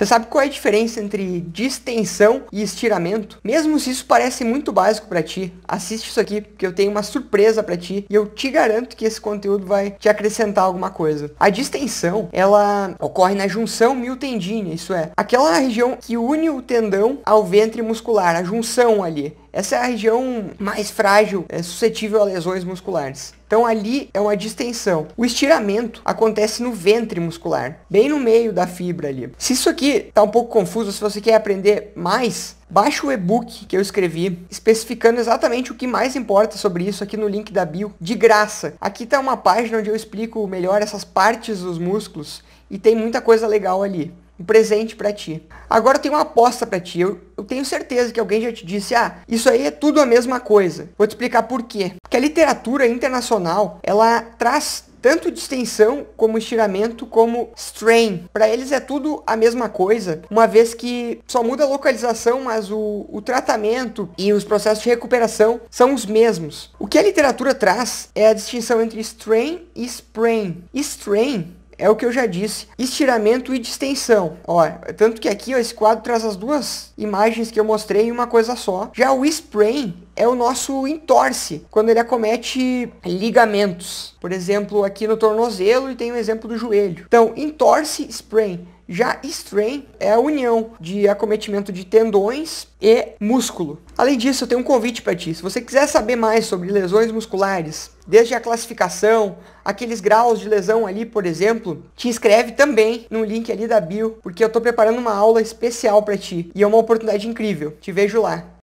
Você sabe qual é a diferença entre distensão e estiramento? Mesmo se isso parece muito básico para ti, assiste isso aqui porque eu tenho uma surpresa para ti e eu te garanto que esse conteúdo vai te acrescentar alguma coisa. A distensão, ela ocorre na junção miotendínea, isso é, aquela região que une o tendão ao ventre muscular, a junção ali. Essa é a região mais frágil, é suscetível a lesões musculares. Então ali é uma distensão. O estiramento acontece no ventre muscular, bem no meio da fibra ali. Se isso aqui tá um pouco confuso, se você quer aprender mais, baixa o e-book que eu escrevi, especificando exatamente o que mais importa sobre isso aqui no link da bio, de graça. Aqui tá uma página onde eu explico melhor essas partes dos músculos e tem muita coisa legal ali um presente para ti. Agora eu tenho uma aposta para ti. Eu, eu, tenho certeza que alguém já te disse, ah, isso aí é tudo a mesma coisa. Vou te explicar por quê. Porque a literatura internacional, ela traz tanto distensão como estiramento como strain. Para eles é tudo a mesma coisa, uma vez que só muda a localização, mas o, o tratamento e os processos de recuperação são os mesmos. O que a literatura traz é a distinção entre strain e sprain. Strain é o que eu já disse, estiramento e distensão. Ó, tanto que aqui ó, esse quadro traz as duas imagens que eu mostrei em uma coisa só. Já o sprain é o nosso entorce, quando ele acomete ligamentos. Por exemplo, aqui no tornozelo e tem um exemplo do joelho. Então, entorce, sprain. Já strain é a união de acometimento de tendões e músculo. Além disso, eu tenho um convite para ti. Se você quiser saber mais sobre lesões musculares, desde a classificação, aqueles graus de lesão ali, por exemplo, te inscreve também no link ali da bio, porque eu estou preparando uma aula especial para ti e é uma oportunidade incrível. Te vejo lá.